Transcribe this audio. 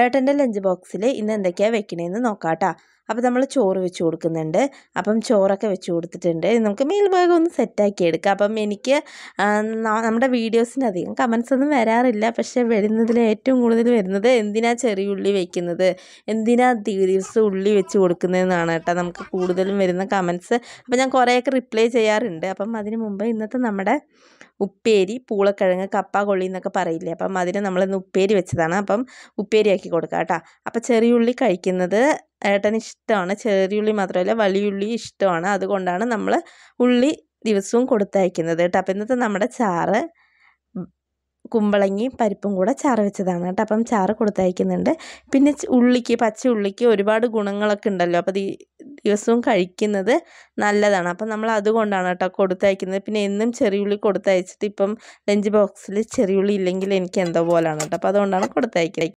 ഏട്ടൻ്റെ ലഞ്ച് ബോക്സിൽ ഇന്ന് എന്തൊക്കെയാണ് വെക്കണേന്ന് നോക്കാം കേട്ടോ അപ്പോൾ നമ്മൾ ചോറ് വെച്ച് കൊടുക്കുന്നുണ്ട് അപ്പം ചോറൊക്കെ വെച്ച് കൊടുത്തിട്ടുണ്ട് നമുക്ക് മേൽഭാഗം ഒന്ന് സെറ്റാക്കി എടുക്കാം അപ്പം എനിക്ക് നമ്മുടെ വീഡിയോസിന് അധികം കമൻസ് ഒന്നും വരാറില്ല പക്ഷേ വരുന്നതിൽ ഏറ്റവും കൂടുതൽ വരുന്നത് എന്തിനാ ചെറിയ ഉള്ളി വയ്ക്കുന്നത് എന്തിനാ ദിവസം ഉള്ളി വെച്ച് കൊടുക്കുന്നതെന്നാണ് കേട്ടോ നമുക്ക് കൂടുതലും വരുന്ന കമൻസ് അപ്പോൾ ഞാൻ കുറേയൊക്കെ റിപ്ലൈ ചെയ്യാറുണ്ട് അപ്പം അതിന് മുമ്പ് ഇന്നത്തെ നമ്മുടെ ഉപ്പേരി പൂളക്കിഴങ്ങ് കപ്പ കൊള്ളി എന്നൊക്കെ പറയില്ലേ അപ്പം അതിന് നമ്മളിന്ന് ഉപ്പേരി വെച്ചതാണ് അപ്പം ഉപ്പേരി ആക്കി കൊടുക്കാം കേട്ടോ അപ്പം ചെറിയ ഉള്ളി കഴിക്കുന്നത് ഏട്ടന് ഇഷ്ടമാണ് ചെറിയുള്ളി മാത്രമല്ല വലിയുള്ളി ഇഷ്ടമാണ് അതുകൊണ്ടാണ് നമ്മൾ ഉള്ളി ദിവസവും കൊടുത്തയക്കുന്നത് കേട്ടോ അപ്പം ഇന്നത്തെ നമ്മുടെ ചാറ് കുമ്പളങ്ങി പരിപ്പും കൂടെ ചാറ് വെച്ചതാണ് കേട്ടോ അപ്പം ചാറ് കൊടുത്തയക്കുന്നുണ്ട് പിന്നെ ഉള്ളിക്ക് പച്ച ഉള്ളിക്ക് ഒരുപാട് ഗുണങ്ങളൊക്കെ ഉണ്ടല്ലോ അപ്പം ദിവസവും കഴിക്കുന്നത് നല്ലതാണ് അപ്പം നമ്മൾ അതുകൊണ്ടാണ് കേട്ടോ കൊടുത്തയക്കുന്നത് പിന്നെ എന്നും ചെറിയുള്ളി കൊടുത്തയച്ചിട്ട് ഇപ്പം ലഞ്ച് ബോക്സിൽ ചെറിയുള്ളി ഇല്ലെങ്കിൽ എനിക്ക് എന്തോ പോലാണ് കേട്ടോ അപ്പം അതുകൊണ്ടാണ് കൊടുത്തയക്കുന്നത്